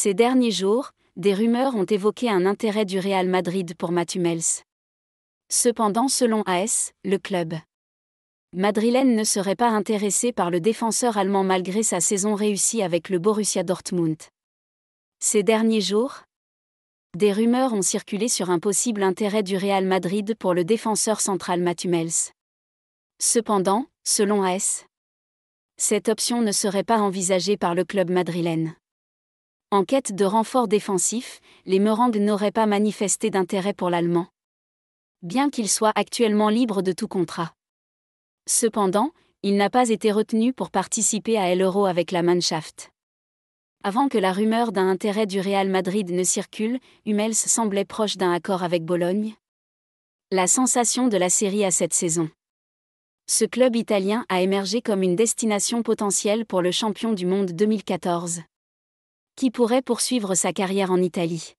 Ces derniers jours, des rumeurs ont évoqué un intérêt du Real Madrid pour Matumels. Cependant, selon AS, le club madrilène ne serait pas intéressé par le défenseur allemand malgré sa saison réussie avec le Borussia Dortmund. Ces derniers jours, des rumeurs ont circulé sur un possible intérêt du Real Madrid pour le défenseur central Matumels. Cependant, selon AS, cette option ne serait pas envisagée par le club madrilène. En quête de renfort défensif, les Merengues n'auraient pas manifesté d'intérêt pour l'Allemand. Bien qu'il soit actuellement libre de tout contrat. Cependant, il n'a pas été retenu pour participer à l'Euro avec la Mannschaft. Avant que la rumeur d'un intérêt du Real Madrid ne circule, Hummels semblait proche d'un accord avec Bologne. La sensation de la série à cette saison. Ce club italien a émergé comme une destination potentielle pour le champion du monde 2014 qui pourrait poursuivre sa carrière en Italie.